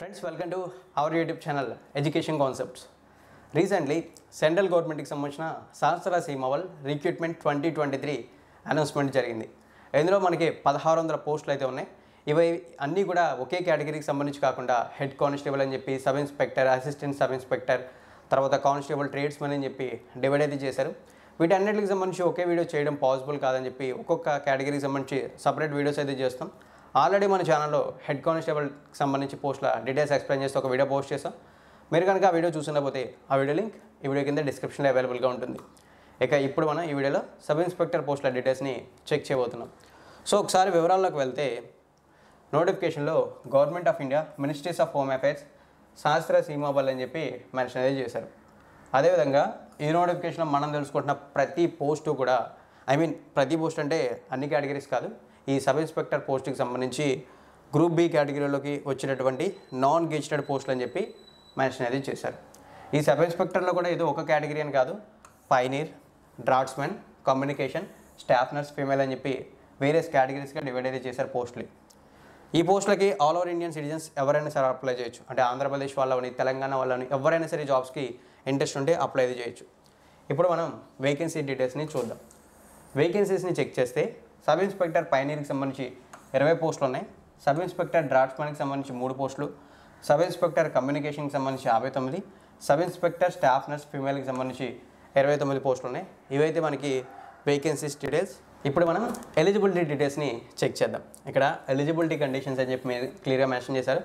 friends welcome to our YouTube channel education concepts recently central గవర్నమెంట్కి సంబంధించిన సహస్ర సీమవల్ recruitment twenty twenty three announcement జరిగింది ఇందులో మనకి పదహారు వందల పోస్టులు అయితే ఉన్నాయి ఇవి అన్నీ కూడా ఒకే కేటగిరీకి సంబంధించి కాకుండా హెడ్ కానిస్టేబుల్ అని చెప్పి sub inspector assistant sub inspector తర్వాత కానిస్టేబుల్ ట్రేడ్స్మెన్ అని చెప్పి డివైడ్ అయితే చేశారు వీటన్నిటికి సంబంధించి ఒకే వీడియో చేయడం పాసిబుల్ కాదని చెప్పి ఒక్కొక్క కేటగిరీకి సంబంధించి సపరేట్ వీడియోస్ అయితే చేస్తాం ఆల్రెడీ మన ఛానల్లో హెడ్ కానిస్టేబుల్కి సంబంధించి పోస్ట్ల డీటెయిల్స్ ఎక్స్ప్లెయిన్ చేస్తే ఒక వీడియో పోస్ట్ చేస్తాం మీరు కనుక ఆ వీడియో చూసినపోతే ఆ వీడియో లింక్ ఈ వీడియో కింద డిస్క్రిప్షన్లో అవైలబుల్గా ఉంటుంది ఇక ఇప్పుడు మనం ఈ వీడియోలో సబ్ ఇన్స్పెక్టర్ పోస్టుల డీటెయిల్స్ని చెక్ చేయబోతున్నాం సో ఒకసారి వివరాల్లోకి వెళ్తే నోటిఫికేషన్లో government of India ministries of home affairs శాస్త్ర సీమాబల్ అని చెప్పి మెన్షన్ అనేది చేశారు అదేవిధంగా ఈ నోటిఫికేషన్లో మనం తెలుసుకుంటున్న ప్రతి పోస్టు కూడా ఐ మీన్ ప్రతి పోస్ట్ అంటే అన్ని కేటగిరీస్ కాదు ఈ సబ్ ఇన్స్పెక్టర్ పోస్టుకి సంబంధించి గ్రూప్ బి కేటగిరీలోకి వచ్చినటువంటి నాన్ గెజిటెడ్ పోస్టులు అని చెప్పి మెన్షన్ అనేది చేశారు ఈ సబ్ ఇన్స్పెక్టర్లో కూడా ఇది ఒక కేటగిరీ అని కాదు pioneer draftsmen communication staff nurse female అని చెప్పి వేరియస్ కేటగిరీస్గా డివైడ్ అయితే చేశారు పోస్టులు ఈ పోస్టులకి ఆల్ ఓవర్ ఇండియన్ సిటిజన్స్ ఎవరైనా సరే అప్లై చేయొచ్చు అంటే ఆంధ్రప్రదేశ్ వాళ్ళని తెలంగాణ వాళ్ళని ఎవరైనా సరే జాబ్స్కి ఇంట్రెస్ట్ ఉంటే అప్లై చేయొచ్చు ఇప్పుడు మనం వేకెన్సీ డీటెయిల్స్ని చూద్దాం వేకెన్సీస్ని చెక్ చేస్తే సబ్ ఇన్స్పెక్టర్ పైనీర్కి సంబంధించి ఇరవై పోస్టులు ఉన్నాయి సబ్ ఇన్స్పెక్టర్ డ్రాఫ్ట్స్మెన్కి సంబంధించి మూడు పోస్టులు సబ్ ఇన్స్పెక్టర్ కమ్యూనికేషన్కి సంబంధించి యాభై తొమ్మిది సబ్ ఇన్స్పెక్టర్ స్టాఫ్ నర్స్ ఫీమేల్కి సంబంధించి ఇరవై తొమ్మిది పోస్టులు ఉన్నాయి ఇవైతే మనకి వేకెన్సీస్ డీటెయిల్స్ ఇప్పుడు మనం ఎలిజిబిలిటీ డీటెయిల్స్ని చెక్ చేద్దాం ఇక్కడ ఎలిజిబిలిటీ కండిషన్స్ అని చెప్పి క్లియర్గా మెన్షన్ చేశారు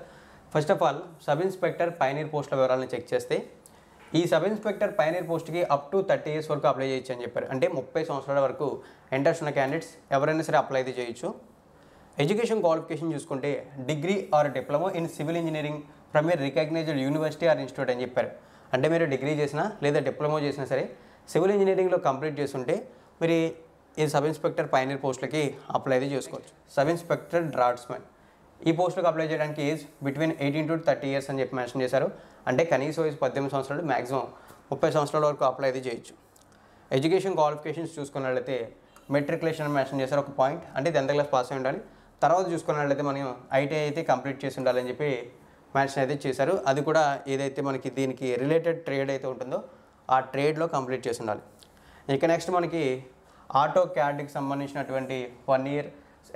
first of all sub inspector pioneer పోస్టుల వివరాలను చెక్ చేస్తే ఈ సబ్ ఇన్స్పెక్టర్ పైనర్ పోస్ట్కి అప్ టు థర్టీ ఇయర్స్ వరకు అప్లై చేయొచ్చు అని చెప్పారు అంటే ముప్పై సంవత్సరాల వరకు ఎంటర్స్ ఉన్న క్యాండిడేట్స్ ఎవరైనా సరే అప్లై అయితే చేయొచ్చు ఎడ్యుకేషన్ క్వాలిఫికేషన్ చూసుకుంటే degree or diploma in civil engineering from a recognised university or institute అని చెప్పారు అంటే మీరు డిగ్రీ చేసినా లేదా డిప్లొమా చేసినా సరే సివిల్ ఇంజనీరింగ్లో కంప్లీట్ చేస్తుంటే మీరు ఈ సబ్ ఇన్స్పెక్టర్ పైనర్ పోస్టులకి అప్లై అయితే చేసుకోవచ్చు సబ్ ఇన్స్పెక్టర్ డ్రాట్స్మెన్ ఈ పోస్టుకు అప్లై చేయడానికి age between eighteen to thirty years అని చెప్పి మెన్షన్ చేశారు అంటే కనీస వయసు పద్దెనిమిది సంవత్సరాలు మ్యాక్సిమం ముప్పై సంవత్సరాల వరకు అప్లై అయితే చేయొచ్చు ఎడ్యుకేషన్ క్వాలిఫికేషన్స్ చూసుకున్నట్లయితే మెట్రికులేషన్ మెన్షన్ చేశారు ఒక పాయింట్ అంటే టెన్త్ క్లాస్ పాస్ అయి ఉండాలి తర్వాత చూసుకున్నట్లయితే మనం ఐటీఐ అయితే కంప్లీట్ చేసి ఉండాలని చెప్పి మెన్షన్ అయితే చేశారు అది కూడా ఏదైతే మనకి దీనికి రిలేటెడ్ ట్రేడ్ అయితే ఉంటుందో ఆ ట్రేడ్లో కంప్లీట్ చేసి ఉండాలి ఇక నెక్స్ట్ మనకి ఆటో క్యాడ్కి సంబంధించినటువంటి వన్ ఇయర్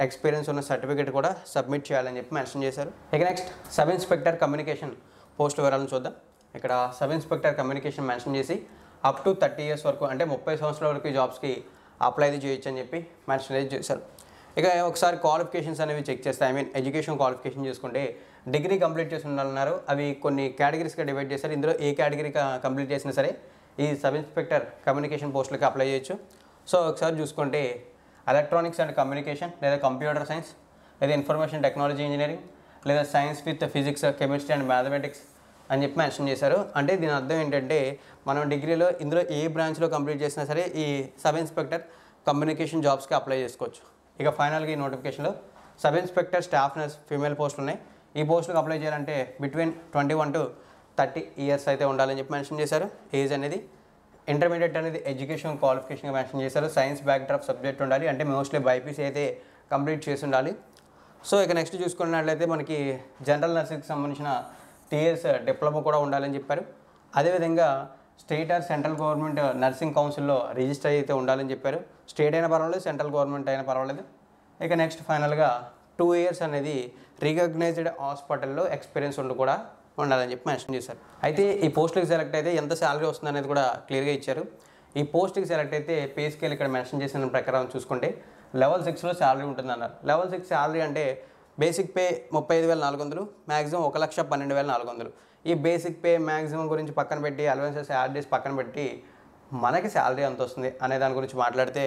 ఎక్స్పీరియన్స్ ఉన్న సర్టిఫికేట్ కూడా సబ్మిట్ చేయాలని చెప్పి మెన్షన్ చేశారు ఇక next sub inspector communication post వివరాలను చూద్దాం ఇక్కడ సబ్ ఇన్స్పెక్టర్ కమ్యూనికేషన్ మెన్షన్ చేసి అప్ టు థర్టీ ఇయర్స్ వరకు అంటే ముప్పై సంవత్సరాల వరకు జాబ్స్కి అప్లై అయితే చేయొచ్చు అని చెప్పి మెన్షన్ అయితే చేశారు ఇక ఒకసారి క్వాలిఫికేషన్స్ అనేవి చెక్ చేస్తే ఐ మీన్ ఎడ్యుకేషన్ క్వాలిఫికేషన్ చేసుకుంటే డిగ్రీ కంప్లీట్ చేసి ఉండాలన్నారు అవి కొన్ని కేటగిరీస్గా డివైడ్ చేశారు ఇందులో ఏ కేటగిరీ కంప్లీట్ చేసినా సరే ఈ సబ్ ఇన్స్పెక్టర్ కమ్యూనికేషన్ పోస్టులకి అప్లై చేయొచ్చు సో ఒకసారి చూసుకుంటే ఎలక్ట్రానిక్స్ అండ్ కమ్యూనికేషన్ లేదా కంప్యూటర్ సైన్స్ లేదా ఇన్ఫర్మేషన్ టెక్నాలజీ ఇంజనీరింగ్ లేదా science with physics chemistry and mathematics అని చెప్పి మెన్షన్ చేశారు అంటే దీని అర్థం ఏంటంటే మనం డిగ్రీలో ఇందులో ఏ బ్రాంచ్లో కంప్లీట్ చేసినా సరే ఈ సబ్ ఇన్స్పెక్టర్ కమ్యూనికేషన్ జాబ్స్కి అప్లై చేసుకోవచ్చు ఇక ఫైనల్గా ఈ నోటిఫికేషన్లో sub inspector staff nurse female పోస్టులు ఉన్నాయి ఈ పోస్టులకు అప్లై చేయాలంటే between twenty one to thirty years అయితే ఉండాలని చెప్పి మెన్షన్ చేశారు ఏజ్ అనేది ఇంటర్మీడియట్ అనేది ఎడ్యుకేషన్ క్వాలిఫికేషన్గా మెన్షన్ చేశారు సైన్స్ బ్యాక్డ్రాప్ సబ్జెక్ట్ ఉండాలి అంటే మోస్ట్లీ బైపీసీ అయితే కంప్లీట్ చేసి ఉండాలి సో ఇక నెక్స్ట్ చూసుకున్నట్లయితే మనకి జనరల్ నర్సింగ్కి సంబంధించిన టీఎస్ డిప్లొమా కూడా ఉండాలని చెప్పారు అదేవిధంగా state or central government nursing కౌన్సిల్లో రిజిస్టర్ అయితే ఉండాలని చెప్పారు స్టేట్ అయినా పర్వాలేదు సెంట్రల్ గవర్నమెంట్ అయినా పర్వాలేదు ఇక నెక్స్ట్ ఫైనల్గా టూ ఇయర్స్ అనేది రికగ్నైజ్డ్ హాస్పిటల్లో ఎక్స్పీరియన్స్ ఉండి కూడా ఉండాలని చెప్పి మెన్షన్ చేశారు అయితే ఈ పోస్టులకు సెలెక్ట్ అయితే ఎంత శాలరీ వస్తుంది అనేది కూడా క్లియర్గా ఇచ్చారు ఈ పోస్ట్కి సెలెక్ట్ అయితే పే స్కేల్ ఇక్కడ మెన్షన్ చేసిన ప్రకారం చూసుకుంటే లెవెల్ సిక్స్లో శాలరీ ఉంటుంది అన్నారు లెవెల్ సిక్స్ శాలరీ అంటే బేసిక్ పే ముప్పై ఐదు వేల నాలుగు వందలు మ్యాక్సిమం ఒక లక్ష పన్నెండు వేల నాలుగు వందలు ఈ బేసిక్ పే మ్యాక్సిమం గురించి పక్కన పెట్టి అలవెన్సెస్ శాలరీస్ పక్కన పెట్టి మనకి శాలరీ ఎంత వస్తుంది అనే దాని గురించి మాట్లాడితే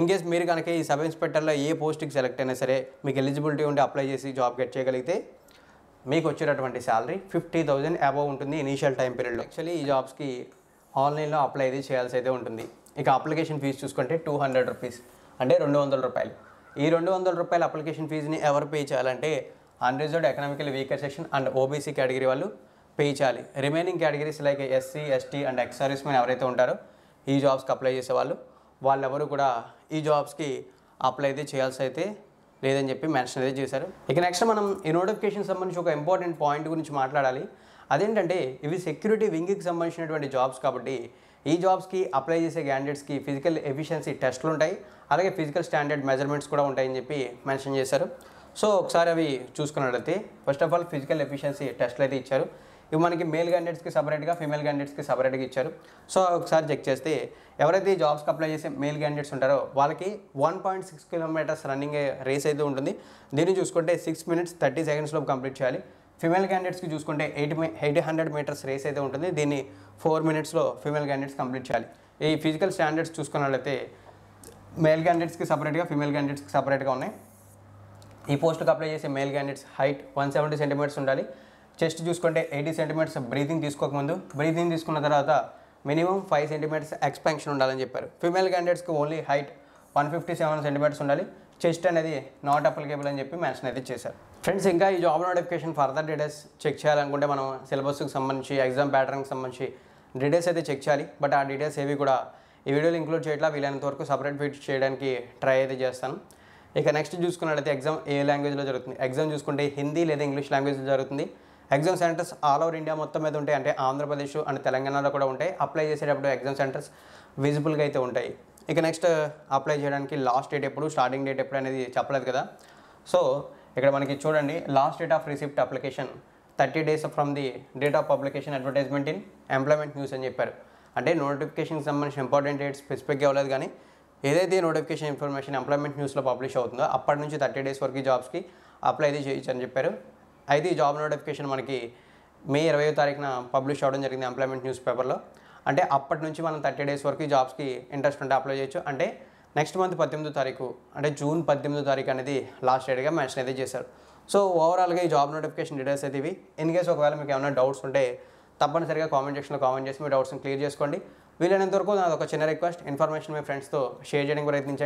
ఇన్ కేస్ మీరు కనుక ఈ సబ్ ఇన్స్పెక్టర్లో ఏ పోస్ట్కి సెలెక్ట్ అయినా సరే మీకు ఎలిజిబిలిటీ ఉండి అప్లై చేసి జాబ్ గెట్ చేయగలిగితే మీకు వచ్చేటటువంటి శాలరీ ఫిఫ్టీ థౌజండ్ అబవ్ ఉంటుంది ఇనీషియల్ టైం పీరియడ్లో యాక్చువల్లీ ఈ జాబ్స్కి ఆన్లైన్లో అప్లై అయితే చేయాల్సి అయితే ఉంటుంది ఇక అప్లికేషన్ ఫీజు చూసుకుంటే టూ హండ్రెడ్ రూపీస్ అంటే రెండు వందల రూపాయలు ఈ రెండు వందల రూపాయల అప్లికేషన్ ఫీజుని ఎవరు పే చేయాలంటే unreserved economical weaker section and OBC category వాళ్ళు పే చేయాలి remaining categories like SC ST and XRS men ఎవరైతే ఉంటారో ఈ జాబ్స్కి అప్లై చేసేవాళ్ళు వాళ్ళెవరు కూడా ఈ జాబ్స్కి అప్లై అయితే చేయాల్సి అయితే లేదని చెప్పి మెన్షన్ అయితే చేశారు ఇక నెక్స్ట్ మనం ఈ నోటిఫికేషన్ సంబంధించి ఒక ఇంపార్టెంట్ పాయింట్ గురించి మాట్లాడాలి అదేంటంటే ఇవి సెక్యూరిటీ వింగ్కి సంబంధించినటువంటి జాబ్స్ కాబట్టి ఈ జాబ్స్కి అప్లై చేసే క్యాండిడేట్స్కి ఫిజికల్ ఎఫిషియన్సీ టెస్ట్లు ఉంటాయి అలాగే ఫిజికల్ స్టాండర్డ్ మెజర్మెంట్స్ కూడా ఉంటాయని చెప్పి మెన్షన్ చేశారు సో ఒకసారి అవి చూసుకున్నట్లయితే first of all physical efficiency టెస్ట్లు అయితే ఇచ్చారు ఇవి మనకి మేల్ క్యాండిడేట్స్కి సపరేట్గా ఫీమేల్ క్యాండిడేట్స్కి సపరేట్గా ఇచ్చారు సో ఒకసారి చెక్ చేస్తే ఎవరైతే జాబ్స్కి అప్లై చేసే మేల్ క్యాండిడేట్స్ ఉంటారో వాళ్ళకి one point six kilometres running race అయితే ఉంటుంది దీన్ని చూసుకుంటే సిక్స్ మినిట్స్ థర్టీ సెకండ్స్లో కంప్లీట్ చేయాలి ఫిమేల్ క్యాండిడేట్స్కి చూసుకుంటే eight eight hundred metres race అయితే ఉంటుంది దీన్ని ఫోర్ మినిట్స్లో ఫిమేల్ క్యాండిడేట్స్ కంప్లీట్ చేయాలి ఈ ఫిజికల్ స్టాండర్డ్స్ చూసుకున్నట్లయితే మేల్ క్యాండిడేట్స్కి సపరేట్గా ఫిమేల్ క్యాండిడేట్స్కి సపరేట్గా ఉన్నాయి ఈ పోస్ట్కి అప్లై చేసే male candidates height one seventy centimetres ఉండాలి చెస్ట్ చూసుకుంటే ఎయిటీ సెంటీమీటర్స్ బ్రీతింగ్ తీసుకోకముందు బ్రీతింగ్ తీసుకున్న తర్వాత మినిమం ఫైవ్ సెంటీమీటర్స్ ఎక్స్పెన్షన్ ఉండాలని చెప్పారు ఫీమేల్ క్యాండిడేట్స్కి only height one fifty seven centimetres ఉండాలి చెస్ట్ అనేది నాట్ అప్లికేబుల్ అని చెప్పి మెన్షన్ అయితే చేశారు ఫ్రెండ్స్ ఇంకా ఈ job notification further details check చేయాలనుకుంటే మనం సిలబస్కి సంబంధించి ఎగ్జామ్ ప్యాటర్న్కి సంబంధించి డీటెయిల్స్ అయితే చెక్ చేయాలి బట్ ఆ డీటెయిల్స్ ఏవి కూడా ఈ వీడియోలో ఇంక్లూడ్ చేయట్లా వీలైనంత వరకు సపరేట్ ఫీట్ చేయడానికి ట్రై అయితే చేస్తాను ఇక నెక్స్ట్ చూసుకున్నట్లయితే ఎగ్జామ్ ఏ లాంగ్వేజ్లో జరుగుతుంది ఎగ్జామ్ చూసుకుంటే హిందీ లేదా ఇంగ్లీష్ లాంగ్వేజ్లో జరుగుతుంది exam centres all over India మొత్తం మీద ఉంటాయి అంటే ఆంధ్రప్రదేశ్ అండ్ తెలంగాణలో కూడా ఉంటాయి అప్లై చేసేటప్పుడు ఎగ్జామ్ సెంటర్స్ విజిబుల్గా అయితే ఉంటాయి ఇక నెక్స్ట్ అప్లై చేయడానికి లాస్ట్ డేట్ ఎప్పుడు స్టార్టింగ్ డేట్ ఎప్పుడు అనేది చెప్పలేదు కదా సో ఇక్కడ మనకి చూడండి last date of receipt application thirty days from the date of publication advertisement in employment news అని చెప్పారు అంటే నోటిఫికేషన్కి సంబంధించిన ఇంపార్టెంట్ డేట్ స్పెసిఫిక్గా ఇవ్వలేదు కానీ ఏదైతే నోటిఫికేషన్ ఇన్ఫర్మేషన్ ఎంప్లాయ్మెంట్ న్యూస్లో పబ్లిష్ అవుతుందో అప్పటి నుంచి థర్టీ డేస్ వరకు జాబ్స్కి అప్లై అయితే చేయొచ్చు అని చెప్పారు అయితే ఈ జాబ్ నోటిఫికేషన్ మనకి మే ఇరవై తారీఖున పబ్లిష్ అవ్వడం జరిగింది ఎంప్లాయ్మెంట్ న్యూస్ పేపర్లో అంటే అప్పటి నుంచి మనం థర్టీ డేస్ వరకు ఈ జాబ్స్కి ఇంట్రెస్ట్ ఉంటే అప్లై చేయొచ్చు అంటే నెక్స్ట్ మంత్ పద్దెనిమిదో తారీఖు అంటే జూన్ పద్దెనిమిదో తారీఖు అనేది లాస్ట్ డేట్గా మెన్షన్ అయితే చేశారు సో ఓవరాల్గా ఈ జాబ్ నోటిఫికేషన్ డీటెయిల్స్ అయితే ఇవి ఇన్ కేస్ ఒకవేళ మీకు ఏమైనా డౌట్స్ ఉంటే తప్పనిసరిగా కామెంట్ సెక్షన్లో కామెంట్ చేసి మీ డౌట్స్ని క్లియర్ చేసుకోండి వీలైనంత వరకు నాది ఒక చిన్న రిక్వెస్ట్ ఇన్ఫర్మేషన్ మీ ఫ్రెండ్స్తో షేర్ చేయడానికి ప్రయత్నించండి